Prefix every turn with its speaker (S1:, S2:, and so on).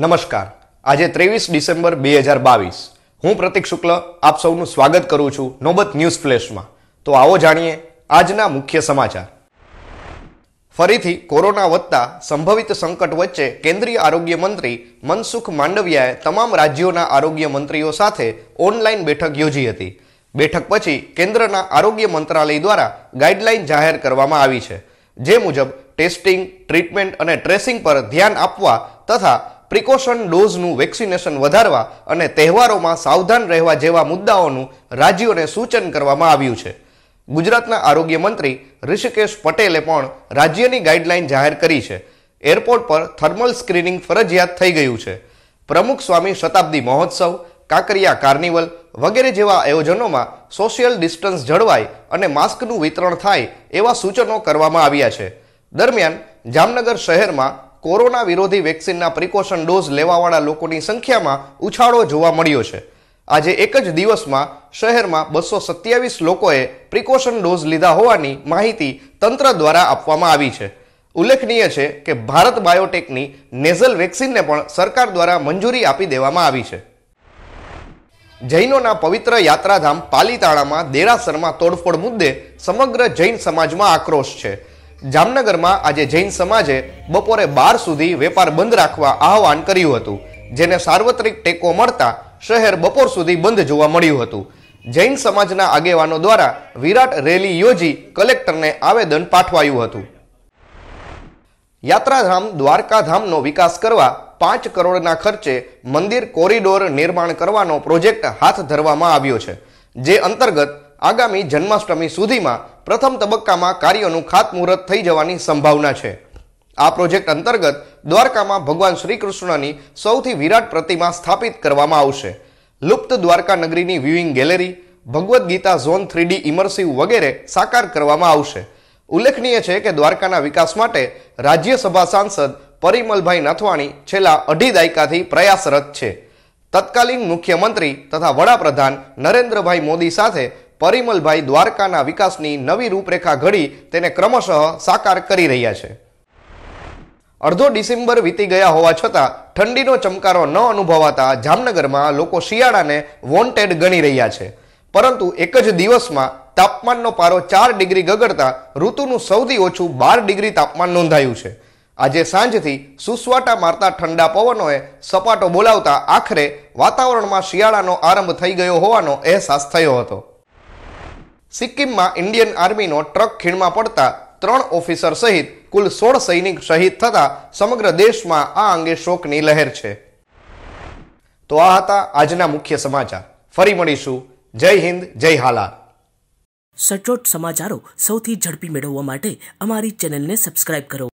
S1: નમસ્કાર આજે ત્રેવીસ ડિસેમ્બર બે હજાર બાવીસ હું પ્રતિક શુક્લ આપ સૌનું સ્વાગત કરું છું નોબત ન્યૂઝ ફ્લેશમાં તો આવો જાણીએ આજના મુખ્ય સમાચાર ફરીથી કોરોના વધતા સંભવિત સંકટ વચ્ચે કેન્દ્રીય આરોગ્ય મંત્રી મનસુખ માંડવિયાએ તમામ રાજ્યોના આરોગ્ય મંત્રીઓ સાથે ઓનલાઈન બેઠક યોજી હતી બેઠક પછી કેન્દ્રના આરોગ્ય મંત્રાલય દ્વારા ગાઈડલાઈન જાહેર કરવામાં આવી છે જે મુજબ ટેસ્ટિંગ ટ્રીટમેન્ટ અને ટ્રેસિંગ પર ધ્યાન આપવા તથા પ્રિકોશન ડોઝનું વેક્સિનેશન વધારવા અને તહેવારોમાં સાવધાન રહેવા જેવા મુદ્દાઓનું રાજ્યોને સૂચન કરવામાં આવ્યું છે ગુજરાતના આરોગ્ય મંત્રી ઋષિકેશ પટેલે પણ રાજ્યની ગાઈડલાઈન જાહેર કરી છે એરપોર્ટ પર થર્મલ સ્ક્રીનિંગ ફરજિયાત થઈ ગયું છે પ્રમુખ સ્વામી શતાબ્દી મહોત્સવ કાંકરિયા કાર્નિવલ વગેરે જેવા આયોજનોમાં સોશિયલ ડિસ્ટન્સ જળવાય અને માસ્કનું વિતરણ થાય એવા સૂચનો કરવામાં આવ્યા છે દરમિયાન જામનગર શહેરમાં કોરોના વિરોધી વેક્સિનના પ્રિકોશન ડોઝ લેવાવાળા લોકોની સંખ્યામાં ઉછાળો જોવા મળ્યો છે આજે એક જ દિવસમાં શહેરમાં બસો સત્યાવીસ લોકોએ પ્રિકોશન ડોઝ લીધા હોવાની માહિતી તંત્ર દ્વારા આપવામાં આવી છે ઉલ્લેખનીય છે કે ભારત બાયોટેકની નેઝલ વેક્સિનને પણ સરકાર દ્વારા મંજૂરી આપી દેવામાં આવી છે જૈનોના પવિત્ર યાત્રાધામ પાલીતાણામાં દેરાસરમાં તોડફોડ મુદ્દે સમગ્ર જૈન સમાજમાં આક્રોશ છે જામનગરમાં આજે જૈન સમાજે બપોરે બાર સુધી વેપાર બંધ રાખવા આહવાન કર્યું હતું જેને સાર્વત્રિક ટેકો મળતા શહેર બપોર સુધી બંધ જોવા મળ્યું હતું જૈન સમાજના આગેવાનો દ્વારા વિરાટ રેલી યોજી કલેક્ટરને આવેદન પાઠવાયું હતું યાત્રાધામ દ્વારકાધામનો વિકાસ કરવા પાંચ કરોડના ખર્ચે મંદિર કોરિડોર નિર્માણ કરવાનો પ્રોજેક્ટ હાથ ધરવામાં આવ્યો છે જે અંતર્ગત આગામી જન્માષ્ટમી સુધીમાં પ્રથમ તબક્કામાં કાર્યોનું ખાતમુહૂર્ત થઈ જવાની સંભાવના છે આ પ્રોજેક્ટ અંતર્ગત દ્વારકામાં ભગવાન શ્રી કૃષ્ણની સૌથી વિરાટ પ્રતિમા સ્થાપિત કરવામાં આવશે લુપ્ત દ્વારકા નગરીની viewing gallery Bhagavad Gita zone three D immersive વગેરે સાકાર કરવામાં આવશે ઉલ્લેખનીય છે કે દ્વારકાના વિકાસ માટે રાજ્યસભા સાંસદ પરિમલભાઈ નાથવાણી છેલ્લા અઢી દાયકાથી પ્રયાસરત છે તત્કાલીન મુખ્યમંત્રી તથા વડાપ્રધાન નરેન્દ્રભાઈ મોદી સાથે પરિમલભાઈ દ્વારકાના વિકાસની નવી રૂપરેખા ઘડી તેને ક્રમશઃ સાકાર કરી રહ્યા છે અડધો ડિસેમ્બર વીતી ગયા હોવા છતાં ઠંડીનો ચમકારો ન અનુભવાતા જામનગરમાં લોકો શિયાળાને વોન્ટેડ ગણી રહ્યા છે પરંતુ એક જ દિવસમાં તાપમાનનો પારો ચાર ડિગ્રી ગગડતા ઋતુનું સૌથી ઓછું બાર ડિગ્રી તાપમાન નોંધાયું છે આજે સાંજથી સુસવાટા મારતા ઠંડા પવનોએ સપાટો બોલાવતા આખરે વાતાવરણમાં શિયાળાનો આરંભ થઈ ગયો હોવાનો અહેસાસ થયો હતો સિક્કિમમાં ઇન્ડિયન આર્મીનો ટ્રક ખીણમાં પડતા ત્રણ ઓફિસર સહિત કુલ સોળ સૈનિક શહીદ થતા સમગ્ર દેશમાં આ અંગે શોકની લહેર છે તો આ હતા આજના મુખ્ય સમાચાર ફરી મળીશું જય હિન્દ જય હાલા સચોટ સમાચારો સૌથી ઝડપી મેળવવા માટે અમારી ચેનલને સબસ્ક્રાઇબ કરો